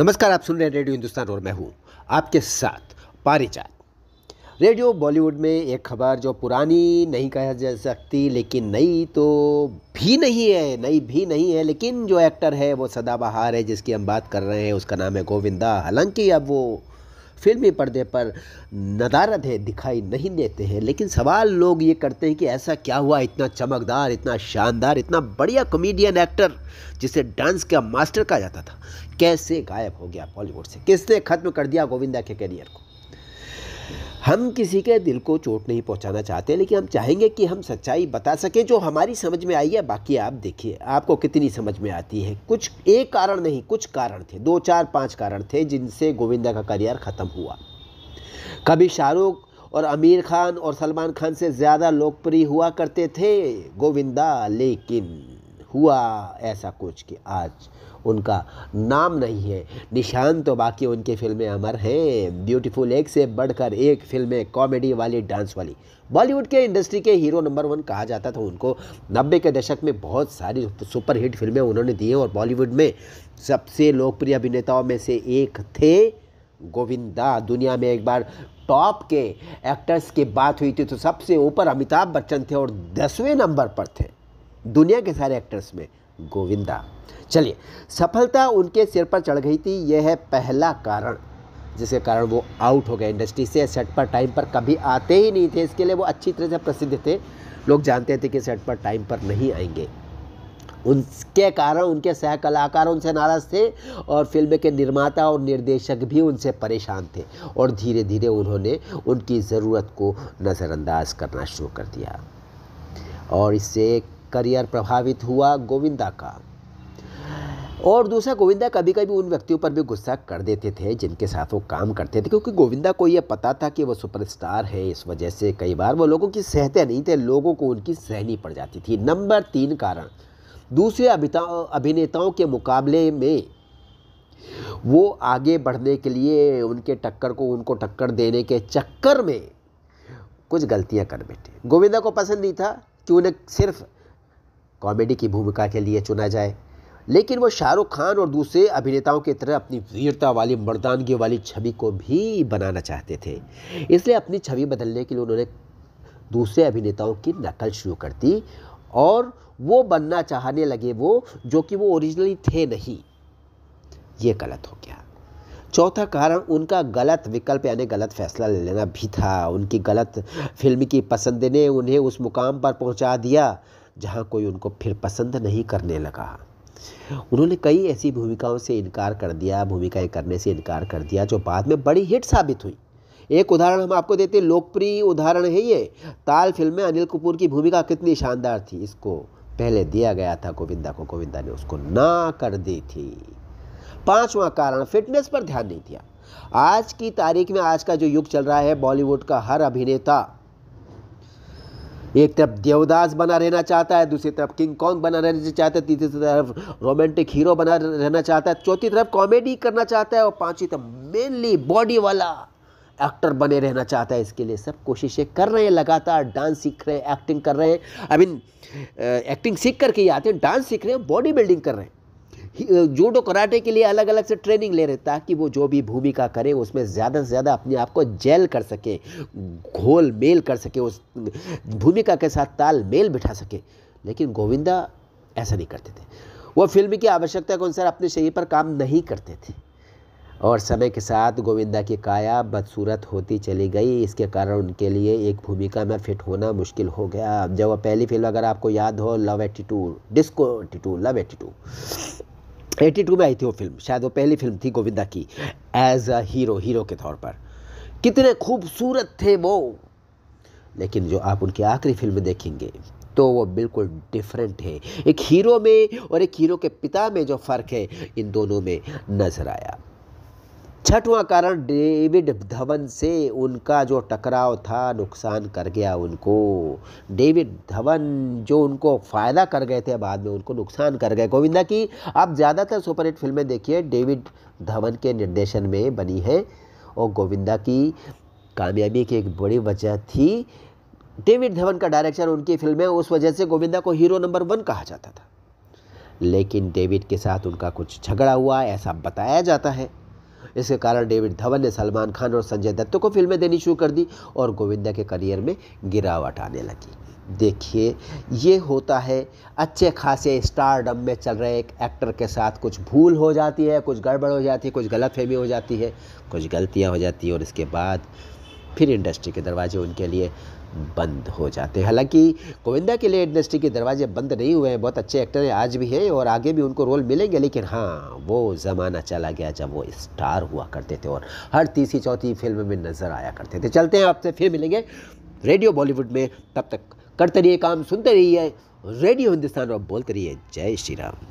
नमस्कार आप सुन रहे हैं रेडियो हिंदुस्तान और मैं हूँ आपके साथ पारिजात रेडियो बॉलीवुड में एक खबर जो पुरानी नहीं कहा जा सकती लेकिन नई तो भी नहीं है नई भी नहीं है लेकिन जो एक्टर है वो सदाबहार है जिसकी हम बात कर रहे हैं उसका नाम है गोविंदा हालांकि अब वो फिल्मी पर्दे पर नदारद है दिखाई नहीं देते हैं लेकिन सवाल लोग ये करते हैं कि ऐसा क्या हुआ इतना चमकदार इतना शानदार इतना बढ़िया कॉमेडियन एक्टर जिसे डांस का मास्टर कहा जाता था कैसे गायब हो गया बॉलीवुड से किसने ख़त्म कर दिया गोविंदा के करियर को हम किसी के दिल को चोट नहीं पहुंचाना चाहते लेकिन हम चाहेंगे कि हम सच्चाई बता सकें जो हमारी समझ में आई है बाकी आप देखिए आपको कितनी समझ में आती है कुछ एक कारण नहीं कुछ कारण थे दो चार पाँच कारण थे जिनसे गोविंदा का करियर ख़त्म हुआ कभी शाहरुख और आमिर खान और सलमान खान से ज़्यादा लोकप्रिय हुआ करते थे गोविंदा लेकिन हुआ ऐसा कुछ कि आज उनका नाम नहीं है निशान तो बाकी उनकी फ़िल्में अमर हैं ब्यूटीफुल एक से बढ़कर एक फिल्में कॉमेडी वाली डांस वाली बॉलीवुड के इंडस्ट्री के हीरो नंबर वन कहा जाता था उनको नब्बे के दशक में बहुत सारी सुपरहिट फिल्में उन्होंने दी हैं और बॉलीवुड में सबसे लोकप्रिय अभिनेताओं में से एक थे गोविंदा दुनिया में एक बार टॉप के एक्टर्स की बात हुई थी तो सबसे ऊपर अमिताभ बच्चन थे और दसवें नंबर पर थे दुनिया के सारे एक्टर्स में गोविंदा चलिए सफलता उनके सिर पर चढ़ गई थी यह है पहला कारण जिसके कारण वो आउट हो गए इंडस्ट्री से सेट पर टाइम पर कभी आते ही नहीं थे इसके लिए वो अच्छी तरह से प्रसिद्ध थे लोग जानते थे कि सेट पर टाइम पर नहीं आएंगे उनके कारण उनके सह कलाकार उनसे नाराज़ थे और फिल्म के निर्माता और निर्देशक भी उनसे परेशान थे और धीरे धीरे उन्होंने उनकी ज़रूरत को नज़रअंदाज करना शुरू कर दिया और इससे करियर प्रभावित हुआ गोविंदा का और दूसरा गोविंदा कभी कभी उन व्यक्तियों पर भी गुस्सा कर देते थे जिनके साथ वो काम करते थे क्योंकि गोविंदा को ये पता था कि वो सुपरस्टार है इस वजह से कई बार वो लोगों की सहते नहीं थे लोगों को उनकी सहनी पड़ जाती थी नंबर तीन कारण दूसरे अभिनेताओं के मुकाबले में वो आगे बढ़ने के लिए उनके टक्कर को उनको टक्कर देने के चक्कर में कुछ गलतियां कर बैठे गोविंदा को पसंद नहीं था कि उन्हें सिर्फ़ कॉमेडी की भूमिका के लिए चुना जाए लेकिन वो शाहरुख खान और दूसरे अभिनेताओं की तरह अपनी वीरता वाली मर्दानगी वाली छवि को भी बनाना चाहते थे इसलिए अपनी छवि बदलने के लिए उन्होंने दूसरे अभिनेताओं की नकल शुरू कर दी और वो बनना चाहने लगे वो जो कि वो ओरिजिनली थे नहीं ये गलत हो गया चौथा कारण उनका गलत विकल्प यानी गलत फैसला लेना भी था उनकी गलत फिल्म की पसंद ने उन्हें उस मुकाम पर पहुंचा दिया जहाँ कोई उनको फिर पसंद नहीं करने लगा उन्होंने कई ऐसी भूमिकाओं से इनकार कर दिया भूमिकाएं करने से इनकार कर दिया जो बाद में बड़ी हिट साबित हुई एक उदाहरण हम आपको देते हैं लोकप्रिय उदाहरण है ये ताल फिल्म में अनिल कपूर की भूमिका कितनी शानदार थी इसको पहले दिया गया था गोविंदा को गोविंदा ने उसको ना कर दी थी पांचवा कारण फिटनेस पर ध्यान नहीं दिया आज की तारीख में आज का जो युग चल रहा है बॉलीवुड का हर अभिनेता एक तरफ देवदास बना रहना चाहता है दूसरी तरफ किंग कॉन्ग बना रहना चाहता है तीसरी तरफ रोमांटिक हीरो बना रहना चाहता है चौथी तरफ कॉमेडी करना चाहता है और पांचवी तरफ मेनली बॉडी वाला एक्टर बने रहना चाहता है इसके लिए सब कोशिशें कर रहे हैं लगातार डांस सीख रहे हैं एक्टिंग कर रहे हैं आई मीन एक्टिंग सीख करके ही आते हैं डांस सीख रहे हैं बॉडी बिल्डिंग कर रहे हैं जूडो कराटे के लिए अलग अलग से ट्रेनिंग ले रहे ताकि वो जो भी भूमिका करें उसमें ज़्यादा से ज़्यादा अपने आप को जेल कर सके घोल मेल कर सके उस भूमिका के साथ ताल मेल बिठा सके लेकिन गोविंदा ऐसा नहीं करते थे वो फिल्म की आवश्यकता के अनुसार अपने शरीर पर काम नहीं करते थे और समय के साथ गोविंदा की काया बदसूरत होती चली गई इसके कारण उनके लिए एक भूमिका में फिट होना मुश्किल हो गया जब वह पहली फिल्म अगर आपको याद हो love eighty two disco attitude love eighty two eighty two में आई थी वो फिल्म शायद वो पहली फिल्म थी गोविंदा की एज अ हीरो हीरो के तौर पर कितने खूबसूरत थे वो लेकिन जो आप उनकी आखिरी फिल्म देखेंगे तो वो बिल्कुल डिफरेंट है एक हीरो में और एक हीरो के पिता में जो फ़र्क है इन दोनों में नज़र आया छठवां कारण डेविड धवन से उनका जो टकराव था नुकसान कर गया उनको डेविड धवन जो उनको फ़ायदा कर गए थे बाद में उनको नुकसान कर गए गोविंदा की आप ज़्यादातर सुपरहिट फिल्में देखिए डेविड धवन के निर्देशन में बनी है और गोविंदा की कामयाबी की एक बड़ी वजह थी डेविड धवन का डायरेक्शन उनकी फिल्में उस वजह से गोविंदा को हीरो नंबर वन कहा जाता था लेकिन डेविड के साथ उनका कुछ झगड़ा हुआ ऐसा बताया जाता है इसके कारण डेविड धवन ने सलमान खान और संजय दत्त को फिल्में देनी शुरू कर दी और गोविंदा के करियर में गिरावट आने लगी देखिए ये होता है अच्छे खासे स्टारडम में चल रहे एक एक्टर के साथ कुछ भूल हो जाती है कुछ गड़बड़ हो जाती है कुछ गलत फहमी हो जाती है कुछ गलतियाँ हो जाती है और इसके बाद फिर इंडस्ट्री के दरवाजे उनके लिए बंद हो जाते हैं हालांकि गोविंदा के लिए इंडस्ट्री के दरवाजे बंद नहीं हुए हैं बहुत अच्छे एक्टर हैं आज भी हैं और आगे भी उनको रोल मिलेंगे लेकिन हाँ वो ज़माना चला गया जब वो स्टार हुआ करते थे और हर तीसरी चौथी फिल्म में नज़र आया करते थे चलते हैं आपसे फिर मिलेंगे रेडियो बॉलीवुड में तब तक करते रहिए काम सुनते रहिए रेडियो हिंदुस्तान और बोलते रहिए जय श्री राम